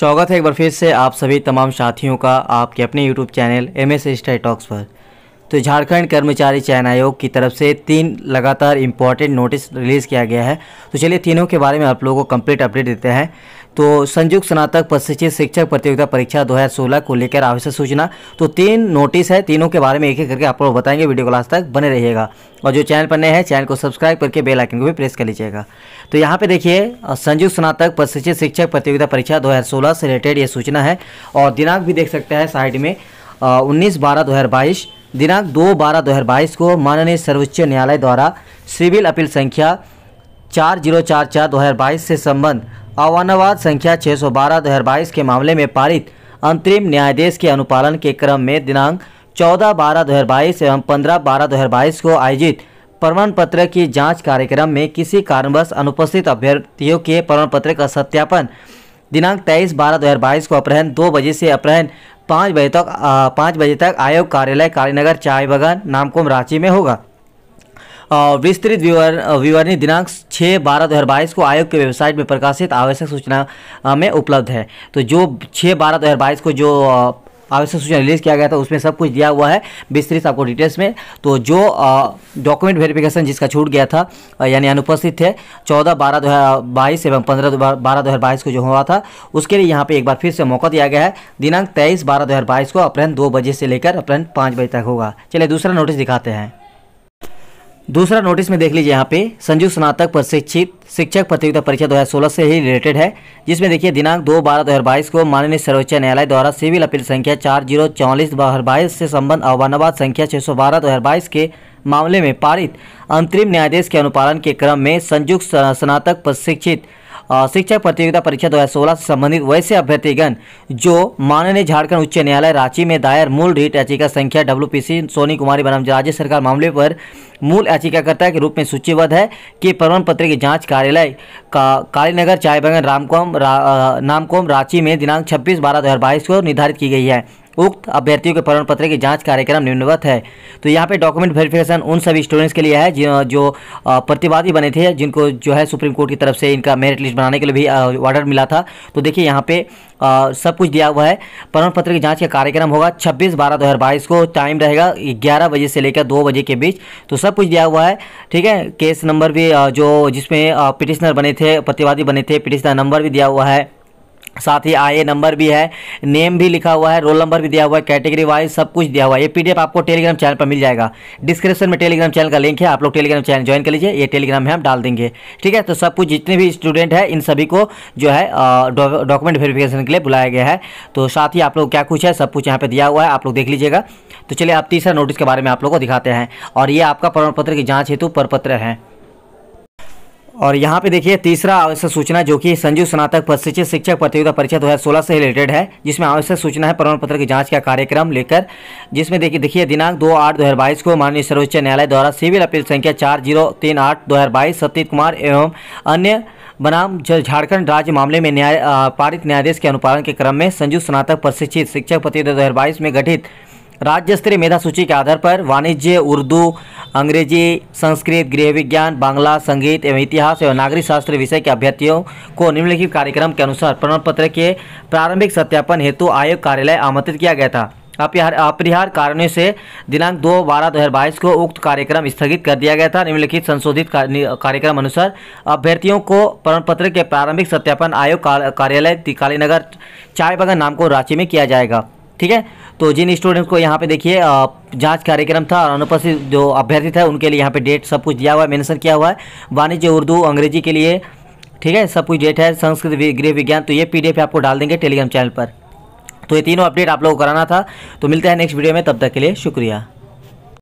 स्वागत है एक बार फिर से आप सभी तमाम साथियों का आपके अपने यूट्यूब चैनल एम एस स्टाई टॉक्स पर तो झारखंड कर्मचारी चयन आयोग की तरफ से तीन लगातार इम्पॉर्टेंट नोटिस रिलीज़ किया गया है तो चलिए तीनों के बारे में आप लोगों को कंप्लीट अपडेट देते हैं तो संयुक्त स्नातक प्रशिक्षित शिक्षक प्रतियोगिता परीक्षा 2016 को लेकर आवश्यक सूचना तो तीन नोटिस है तीनों के बारे में एक एक करके आप लोग बताएंगे वीडियो क्लास तक बने रहिएगा और जो चैनल पर नए हैं चैनल को सब्सक्राइब करके बेल आइकन को भी प्रेस कर लीजिएगा तो यहाँ पे देखिए संयुक्त स्नातक प्रशिक्षित शिक्षक प्रतियोगिता परीक्षा सोलह से रिलेटेड ये सूचना है और दिनांक भी देख सकते हैं साइड में उन्नीस बारह दो दिनांक दो बारह दो हज़ार बाईस को माननीय सर्वोच्च न्यायालय द्वारा सिविल अपील संख्या चार जीरो चार चार दो हज़ार बाईस से संबंध आह्वानावाद संख्या 612 2022 के मामले में पारित अंतरिम न्यायाधीश के अनुपालन के क्रम में दिनांक 14 बारह 2022 एवं 15 बारह 2022 को आयोजित प्रमाण पत्र की जांच कार्यक्रम में किसी कारणवश अनुपस्थित अभ्यर्थियों के प्रमाण पत्र का सत्यापन दिनांक 23 बारह 2022 को अपराहन दो बजे से अपराहन पाँच बजे तक पाँच बजे तक आयोग कार्यालय कालीनगर चाय बगान नामकुम रांची में होगा विस्तृत विवरण विवरणी दिनांक छः बारह दो हज़ार बाईस को आयोग के वेबसाइट में प्रकाशित आवश्यक सूचना में उपलब्ध है तो जो छः बारह दो हज़ार बाईस को जो आवश्यक सूचना रिलीज़ किया गया था उसमें सब कुछ दिया हुआ है विस्तृत आपको डिटेल्स में तो जो डॉक्यूमेंट वेरिफिकेशन जिसका छूट गया था यानी अनुपस्थित थे चौदह बारह दो हज़ार बाईस एवं पंद्रह बारह दो हज़ार बाईस को जो हुआ था उसके लिए यहाँ पे एक बार फिर से मौका दिया गया है दिनांक तेईस बारह दो हज़ार बाईस को अप्रैल दो बजे से लेकर अप्रैल पाँच बजे तक होगा चलिए दूसरा नोटिस दिखाते हैं दूसरा नोटिस में देख लीजिए यहाँ पे संयुक्त स्नातक प्रशिक्षित शिक्षक प्रतियोगिता परीक्षा 2016 से ही रिलेटेड है जिसमें देखिए दिनांक दो बारह दो हज़ार बाईस को माननीय सर्वोच्च न्यायालय द्वारा सिविल अपील संख्या चार जीरो चौवालीस दो हज़ार बाईस से संबंध आह्वानाबाद संख्या छः सौ बारह दो हज़ार बाईस के मामले में पारित अंतरिम न्यायाधीश के अनुपालन के क्रम में संयुक्त स्नातक प्रशिक्षित शिक्षक प्रतियोगिता परीक्षा 2016 से संबंधित वैसे अभ्यर्थीगण जो माननीय झारखंड उच्च न्यायालय रांची में दायर मूल रीट याचिका संख्या सी सोनी कुमारी बनाम राज्य सरकार मामले पर मूल याचिकाकर्ता के रूप में सूचीबद्ध है कि प्रमाण पत्र की जाँच कार्यालय का कालीनगर चायबंगन रामकोम रा, नामकोम रांची में दिनांक छब्बीस बारह दो को निर्धारित की गई है उक्त अभ्यर्थियों के प्रमाण पत्र की जांच कार्यक्रम निम्नवत है तो यहाँ पे डॉक्यूमेंट वेरिफिकेशन उन सभी स्टूडेंट्स के लिए है जो, जो प्रतिवादी बने थे जिनको जो है सुप्रीम कोर्ट की तरफ से इनका मेरिट लिस्ट बनाने के लिए भी ऑर्डर मिला था तो देखिए यहाँ पे आ, सब कुछ दिया हुआ है प्रमाण पत्र की जाँच का कार्यक्रम होगा छब्बीस बारह दो हज़ार बाईस को टाइम रहेगा ग्यारह बजे से लेकर दो बजे के बीच तो सब कुछ दिया हुआ है ठीक है केस नंबर भी जो जिसमें पिटिशनर बने थे प्रतिवादी बने थे पिटिशनर नंबर भी दिया हुआ है साथ ही आई हाँ, नंबर भी है नेम भी लिखा हुआ है रोल नंबर भी दिया हुआ है कैटेगरी वाइज सब कुछ दिया हुआ है ये पीडीएफ आपको टेलीग्राम चैनल पर मिल जाएगा डिस्क्रिप्शन में टेलीग्राम चैनल का लिंक है आप लोग टेलीग्राम चैनल ज्वाइन कर लीजिए ये टेलीग्राम में हम डाल देंगे ठीक है तो सब कुछ जितने भी स्टूडेंट है इन सभी को जो है डॉक्यूमेंट वेरिफिकेशन के लिए बुलाया गया है तो साथ ही आप लोग क्या कुछ है सब कुछ यहाँ पर दिया हुआ है आप लोग देख लीजिएगा तो चलिए आप तीसरा नोटिस के बारे में आप लोग को दिखाते हैं और ये आपका प्रमाण पत्र की जाँच हेतु परपत्र है और यहाँ पे देखिए तीसरा आवश्यक सूचना जो कि संजीव स्नातक प्रशिक्षित शिक्षक प्रतियोगिता परीक्षा दो हज़ार सोलह से रिलेटेड है जिसमें आवश्यक सूचना है प्रमाण पत्र की जांच का कार्यक्रम लेकर जिसमें देखिए देखिए दिनांक दो आठ दो हज़ार बाईस को माननीय सर्वोच्च न्यायालय द्वारा सिविल अपील संख्या चार जीरो तीन आठ दो हज़ार बाईस सत्य कुमार एवं अन्य बनाम झारखंड राज्य मामले में न्याय पारित न्यायाधीश के अनुपालन के क्रम में संजू स्नातक प्रशिक्षित शिक्षक प्रतियोगिता दो में गठित राज्य स्तरीय मेधा सूची के आधार पर वाणिज्य उर्दू अंग्रेजी संस्कृत गृह विज्ञान बांग्ला संगीत एवं इतिहास एवं नागरिक शास्त्र विषय के अभ्यर्थियों को निम्नलिखित कार्यक्रम के अनुसार प्रमाण पत्र के प्रारंभिक सत्यापन हेतु आयोग कार्यालय आमंत्रित किया गया था अपरिहार अपरिहार कारणों से दिनांक दो बारह दो हज़ार बाईस को उक्त कार्यक्रम स्थगित कर दिया गया था निम्नलिखित संशोधित कार्यक्रम अनुसार अभ्यर्थियों को प्रमाण पत्र के प्रारंभिक सत्यापन आयोग कार्यालय कालीनगर चाय बगान नाम को रांची में किया जाएगा ठीक है तो जिन स्टूडेंट्स को यहाँ पे देखिए जांच कार्यक्रम था और अनुपस्थित जो अभ्यर्थी था उनके लिए यहाँ पे डेट सब कुछ दिया हुआ है मेंशन किया हुआ है वाणिज्य उर्दू अंग्रेजी के लिए ठीक है सब कुछ डेट है संस्कृत गृह विज्ञान तो ये पी आपको डाल देंगे टेलीग्राम चैनल पर तो ये तीनों अपडेट आप लोगों को कराना था तो मिलते हैं नेक्स्ट वीडियो में तब तक के लिए शुक्रिया